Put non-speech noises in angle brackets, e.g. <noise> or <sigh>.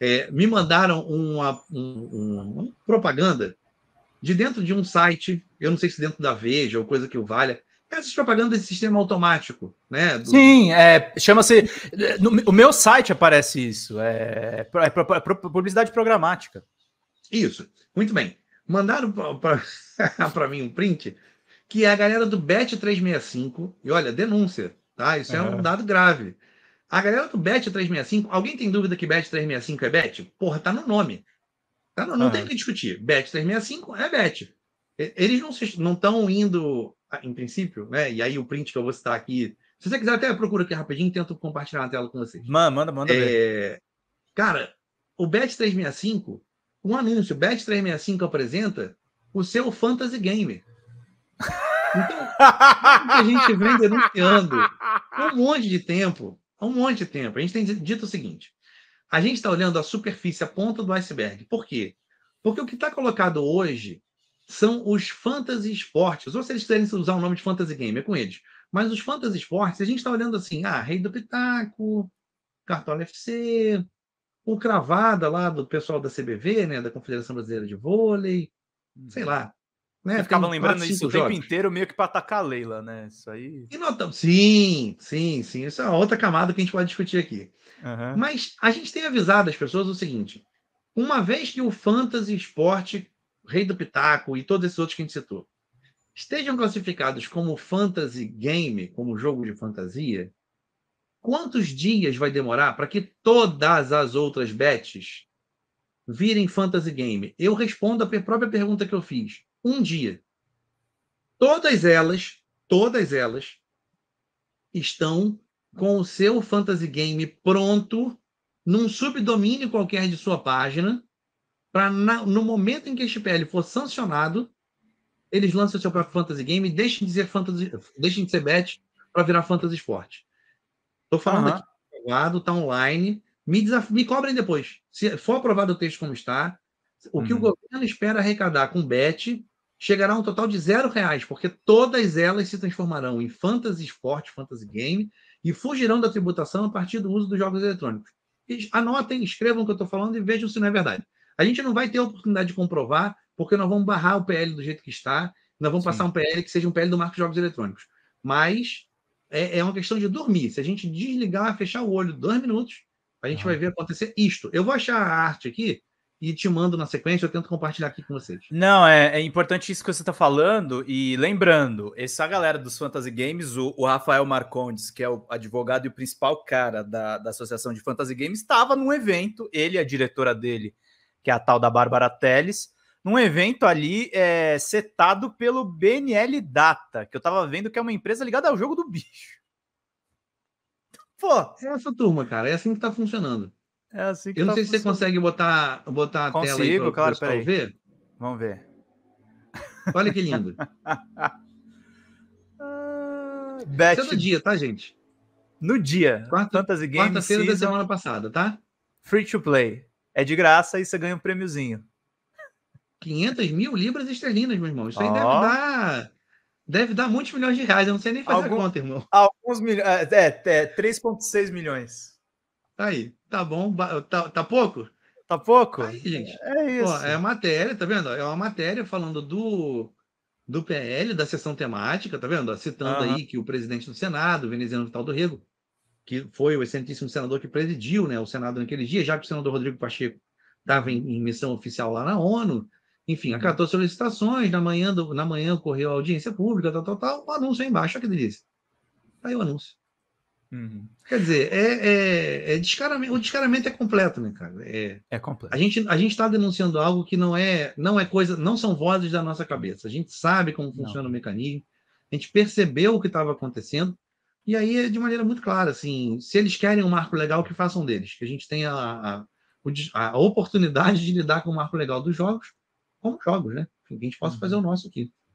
é, me mandaram uma, uma, uma, propaganda de dentro de um site, eu não sei se dentro da Veja ou coisa que o valha, essas propagandas de sistema automático, né? Do... Sim, é, chama-se. O meu site aparece isso, é, é, é publicidade programática. Isso, muito bem. Mandaram para <laughs> mim um print que é a galera do Bet365, e olha, denúncia, tá? Isso é um dado grave a galera do Bet 365, alguém tem dúvida que Bet 365 é Bet? Porra, tá no nome. Tá no, não ah. tem o que discutir. Bet 365 é Bet. Eles não estão indo, ah, em princípio, né? E aí o print que eu vou citar aqui. Se você quiser, até procura aqui rapidinho tento compartilhar na tela com vocês. Manda, manda, manda é... Cara, o Bet 365, um anúncio, o Bet 365 apresenta o seu fantasy game. <laughs> Então, a gente vem denunciando um monte de tempo há um monte de tempo. A gente tem dito o seguinte: a gente está olhando a superfície, a ponta do iceberg. Por quê? Porque o que está colocado hoje são os fantasy esportes, ou se eles quiserem usar o nome de fantasy game, é com eles. Mas os fantasy esportes, a gente está olhando assim, ah, Rei do Pitaco, Cartola FC, o Cravada lá do pessoal da CBV, né, da Confederação Brasileira de Vôlei, sei uhum. lá, né? ficava lembrando isso o tempo inteiro, meio que para atacar a Leila, né? Isso aí. E notamos. Sim, sim, sim. Isso é outra camada que a gente pode discutir aqui. Uhum. Mas a gente tem avisado as pessoas o seguinte: uma vez que o Fantasy Esporte, Rei do Pitaco e todos esses outros que a gente citou estejam classificados como fantasy game, como jogo de fantasia, quantos dias vai demorar para que todas as outras bets virem fantasy game? Eu respondo a própria pergunta que eu fiz um dia. Todas elas, todas elas estão com o seu fantasy game pronto num subdomínio qualquer de sua página para no momento em que este PL for sancionado, eles lançam o seu próprio fantasy game e deixem de ser fantasy, deixem de ser bet para virar fantasy esporte. Estou falando uhum. aqui, tá aprovado, está online. Me, desaf... me cobrem depois. Se for aprovado o texto como está, o que o uhum. governo espera arrecadar com bet chegará a um total de zero reais, porque todas elas se transformarão em fantasy esporte, fantasy game, e fugirão da tributação a partir do uso dos jogos eletrônicos. Anotem, escrevam o que eu estou falando e vejam se não é verdade. A gente não vai ter a oportunidade de comprovar, porque nós vamos barrar o PL do jeito que está, nós vamos Sim. passar um PL que seja um PL do marco de jogos eletrônicos. Mas é, é, uma questão de dormir. Se a gente desligar, fechar o olho dois minutos, a gente ah. vai ver acontecer isto. Eu vou achar a arte aqui, e te mando na sequência, eu tento compartilhar aqui com vocês. Não, é, é importante isso que você está falando, e lembrando, essa galera dos Fantasy Games, o, o, Rafael Marcondes, que é o advogado e o principal cara da, da Associação de Fantasy Games, estava num evento, ele e a diretora dele, que é a tal da Bárbara Teles, num evento ali é, setado pelo BNL Data, que eu estava vendo que é uma empresa ligada ao jogo do bicho. Pô! É essa turma, cara, é assim que está funcionando. É assim que Eu não tá sei se você consegue botar, botar a Consigo, tela aí para claro, pessoal ver. Vamos ver. Olha que lindo. uh, <laughs> bet... é no dia, tá, gente? No dia. Quarta, Fantasy Games Quarta-feira da semana passada, tá? Free to play. É de graça e você ganha um prêmiozinho. 500 mil libras esterlinas, meu irmão. Isso aí oh. deve dar... Deve dar muitos milhões de reais. Eu não sei nem fazer Algum, a conta, irmão. Alguns milhões... É, é 3,6 é, milhões. Tá aí, tá bom? Tá, tá pouco? Tá pouco? Tá aí, gente. É, é isso. Ó, é matéria, tá vendo? É uma matéria falando do, do PL, da sessão temática, tá vendo? Citando uhum. aí que o presidente do Senado, veneziano Vital do Rego, que foi o excelentíssimo senador que presidiu né, o Senado naquele dia, já que o senador Rodrigo Pacheco estava em, em, missão oficial lá na ONU, enfim, uhum. acatou solicitações, na manhã, do, na manhã ocorreu audiência pública, tal, tal, tal, o anúncio aí embaixo, olha que delícia. Tá aí o anúncio. Uhum. Quer dizer, é, é, é descaramento, o descaramento é completo, né, cara? É, é completo. A gente a está denunciando algo que não é, não é coisa, não são vozes da nossa cabeça. A gente sabe como funciona não. o mecanismo, a gente percebeu o que estava acontecendo, e aí é de maneira muito clara, assim, se eles querem um marco legal, que façam deles, que a gente tenha a, a, a oportunidade de lidar com o marco legal dos jogos, como jogos, né? Que a gente possa uhum. fazer o nosso aqui.